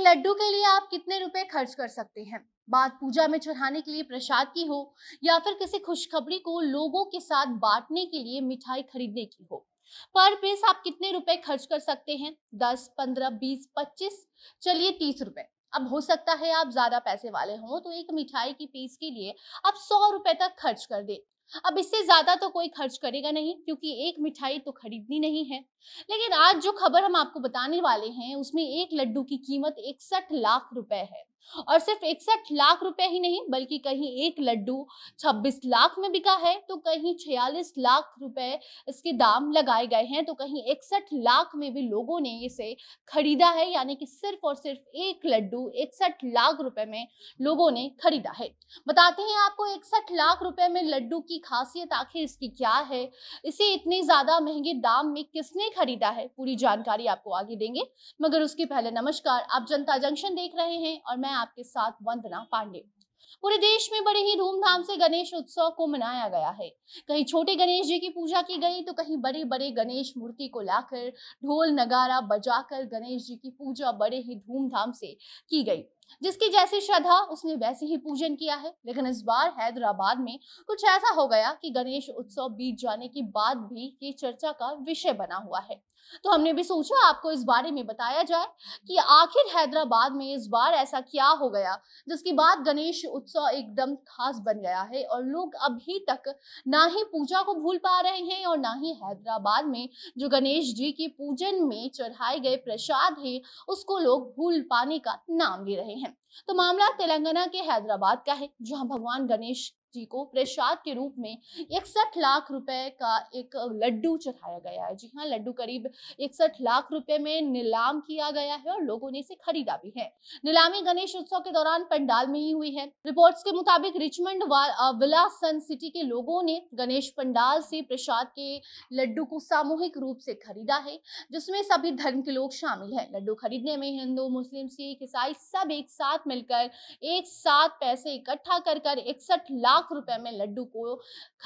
लड्डू के लिए आप कितने रुपए खर्च कर सकते हैं बात पूजा में चढ़ाने के लिए प्रसाद की हो या फिर किसी खुशखबरी को लोगों के साथ बांटने के लिए मिठाई खरीदने की हो पर पीस आप कितने रुपए खर्च कर सकते हैं दस पंद्रह बीस पच्चीस चलिए तीस रुपए अब हो सकता है आप ज्यादा पैसे वाले हों तो एक मिठाई की पीस के लिए आप सौ रुपए तक खर्च कर दें अब इससे ज्यादा तो कोई खर्च करेगा नहीं क्योंकि एक मिठाई तो खरीदनी नहीं है लेकिन आज जो खबर हम आपको बताने वाले हैं उसमें एक लड्डू की कीमत इकसठ लाख रुपए है और सिर्फ इकसठ लाख रुपए ही नहीं बल्कि कहीं एक लड्डू 26 लाख में बिका है तो कहीं 46 लाख रुपए इसके दाम लगाए गए हैं तो कहीं इकसठ लाख में भी लोगों ने इसे खरीदा है यानी कि सिर्फ और सिर्फ एक लड्डू इकसठ लाख रुपए में लोगों ने खरीदा है बताते हैं आपको इकसठ लाख रुपए में लड्डू की खासियत आखिर इसकी क्या है इसे इतने ज्यादा महंगे दाम में किसने खरीदा है पूरी जानकारी आपको आगे देंगे मगर उसके पहले नमस्कार आप जनता जंक्शन देख रहे हैं और मैं मैं आपके साथ वंदना पांडे पूरे देश में बड़े ही धूमधाम से गणेश उत्सव को मनाया गया है कहीं छोटे गणेश जी की पूजा की गई तो कहीं बड़े बड़े गणेश मूर्ति को लाकर ढोल नगारा बजाकर गणेश जी की पूजा बड़े ही धूमधाम से की गई जिसकी जैसी श्रद्धा उसने वैसे ही पूजन किया है लेकिन इस बार हैदराबाद में कुछ ऐसा हो गया कि गणेश उत्सव बीत जाने के बाद भी ये चर्चा का विषय बना हुआ है तो हमने भी सोचा आपको इस बारे में बताया जाए कि आखिर हैदराबाद में इस बार ऐसा क्या हो गया जिसके बाद गणेश उत्सव एकदम खास बन गया है और लोग अभी तक ना ही पूजा को भूल पा रहे हैं और ना ही हैदराबाद में जो गणेश जी की पूजन में चढ़ाए गए प्रसाद है उसको लोग भूल पाने का नाम ले रहे हैं हैं तो मामला तेलंगाना के हैदराबाद का है जहां भगवान गणेश जी को प्रसाद के रूप में इकसठ लाख रुपए का एक लड्डू चढ़ाया गया है जी हाँ लड्डू करीब इकसठ लाख रुपए में नीलाम किया गया है और लोगों ने इसे खरीदा भी है नीलामी गणेश उत्सव के दौरान पंडाल में ही हुई है रिपोर्ट्स के मुताबिक रिचमंड विला सन सिटी के लोगों ने गणेश पंडाल से प्रसाद के लड्डू को सामूहिक रूप से खरीदा है जिसमें सभी धर्म के लोग शामिल है लड्डू खरीदने में हिंदू मुस्लिम सिख ईसाई सब एक साथ मिलकर एक साथ पैसे इकट्ठा कर कर इकसठ लाख लाख रुपए में लड्डू को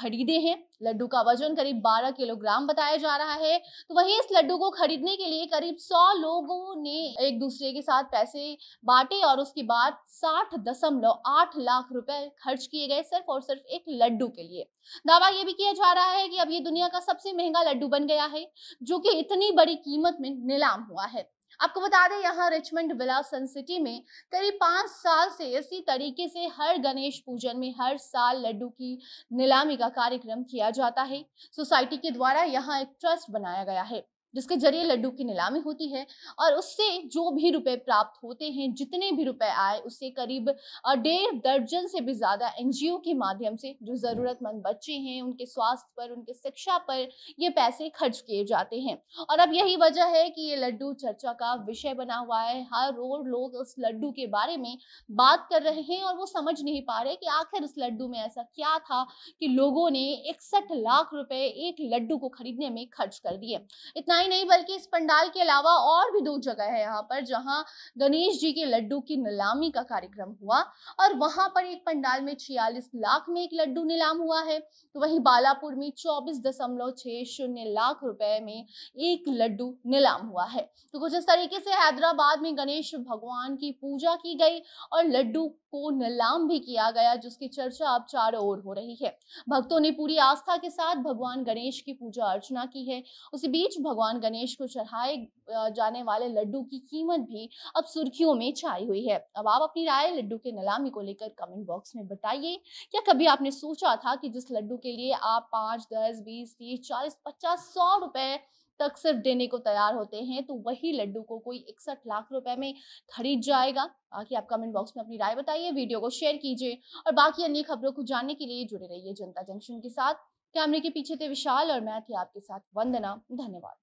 खरीदे हैं लड्डू का वजन करीब 12 किलोग्राम बताया जा रहा है तो वहीं इस लड्डू को खरीदने के लिए करीब 100 लोगों ने एक दूसरे के साथ पैसे बांटे और उसके बाद साठ दशमलव आठ लाख रुपए खर्च किए गए सिर्फ और सिर्फ एक लड्डू के लिए दावा यह भी किया जा रहा है कि अब ये दुनिया का सबसे महंगा लड्डू बन गया है जो कि इतनी बड़ी कीमत में नीलाम हुआ है आपको बता दें यहाँ रिचमंड विला सन सिटी में करीब पाँच साल से इसी तरीके से हर गणेश पूजन में हर साल लड्डू की नीलामी का कार्यक्रम किया जाता है सोसाइटी के द्वारा यहाँ एक ट्रस्ट बनाया गया है जिसके जरिए लड्डू की नीलामी होती है और उससे जो भी रुपए प्राप्त होते हैं जितने भी रुपए आए उससे करीब डेढ़ दर्जन से भी ज़्यादा एनजीओ के माध्यम से जो ज़रूरतमंद बच्चे हैं उनके स्वास्थ्य पर उनके शिक्षा पर ये पैसे खर्च किए जाते हैं और अब यही वजह है कि ये लड्डू चर्चा का विषय बना हुआ है हर रोज लोग उस लड्डू के बारे में बात कर रहे हैं और वो समझ नहीं पा रहे कि आखिर उस लड्डू में ऐसा क्या था कि लोगों ने इकसठ लाख रुपए एक लड्डू को खरीदने में खर्च कर दिए इतना ही नहीं बल्कि इस पंडाल के अलावा और भी दो जगह है यहाँ पर जहाँ गणेश जी के लड्डू की नीलामी का कार्यक्रम हुआ और वहां पर एक पंडाल में छियालीस लाख में एक लड्डू नीलाम हुआ है तो वहीं बालापुर में चौबीस दशमलव छह शून्य लाख रुपए में एक लड्डू नीलाम हुआ है तो कुछ इस तरीके से हैदराबाद में गणेश भगवान की पूजा की गई और लड्डू को नीलाम भी किया गया जिसकी चर्चा अब चारों ओर हो रही है भक्तों ने पूरी आस्था के साथ भगवान गणेश की पूजा अर्चना की है उसी बीच भगवान भगवान गणेश को चढ़ाए जाने वाले लड्डू की कीमत भी अब सुर्खियों में छाई हुई है अब आप अपनी राय लड्डू के नीलामी को लेकर कमेंट बॉक्स में बताइए क्या कभी आपने सोचा था कि जिस लड्डू के लिए आप पाँच दस बीस तीस चालीस पचास सौ रुपए तक सिर्फ देने को तैयार होते हैं तो वही लड्डू को कोई इकसठ लाख रुपए में खरीद जाएगा बाकी आप कमेंट बॉक्स में अपनी राय बताइए वीडियो को शेयर कीजिए और बाकी अन्य खबरों को जानने के लिए जुड़े रहिए जनता जंक्शन के साथ कैमरे के पीछे थे विशाल और मैं थी आपके साथ वंदना धन्यवाद